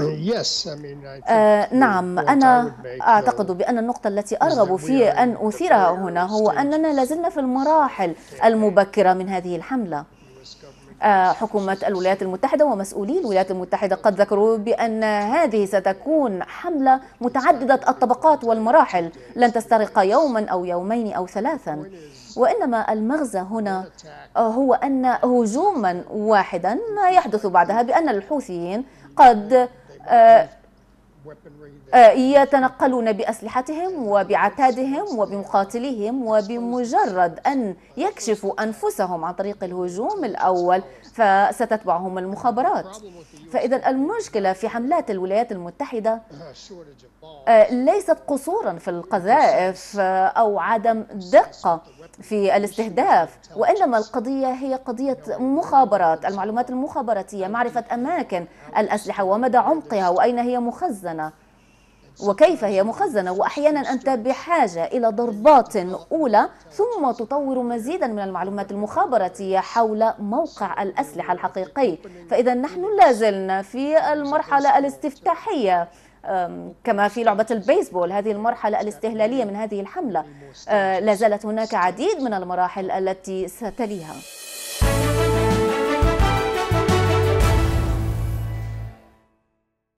أه، أه. أه، نعم أنا uh, أعتقد بأن النقطة التي أرغب في أن أثيرها هنا هو أننا لازلنا في المراحل المبكرة من هذه الحملة حكومة الولايات المتحدة ومسؤولي الولايات المتحدة قد ذكروا بأن هذه ستكون حملة متعددة الطبقات والمراحل لن تستغرق يوما أو يومين أو ثلاثا وإنما المغزى هنا هو أن هجوما واحدا ما يحدث بعدها بأن الحوثيين قد 呃。يتنقلون بأسلحتهم وبعتادهم وبمقاتليهم وبمجرد أن يكشفوا أنفسهم عن طريق الهجوم الأول فستتبعهم المخابرات فإذا المشكلة في حملات الولايات المتحدة آه، ليست قصورا في القذائف آه، أو عدم دقة في الاستهداف وإنما القضية هي قضية مخابرات المعلومات المخابراتية معرفة أماكن الأسلحة ومدى عمقها وأين هي مخزنة وكيف هي مخزنة وأحيانا أنت بحاجة إلى ضربات أولى ثم تطور مزيدا من المعلومات المخابراتية حول موقع الأسلحة الحقيقي فإذا نحن لازلنا في المرحلة الاستفتاحية كما في لعبة البيسبول هذه المرحلة الاستهلالية من هذه الحملة أه، لا زالت هناك عديد من المراحل التي ستليها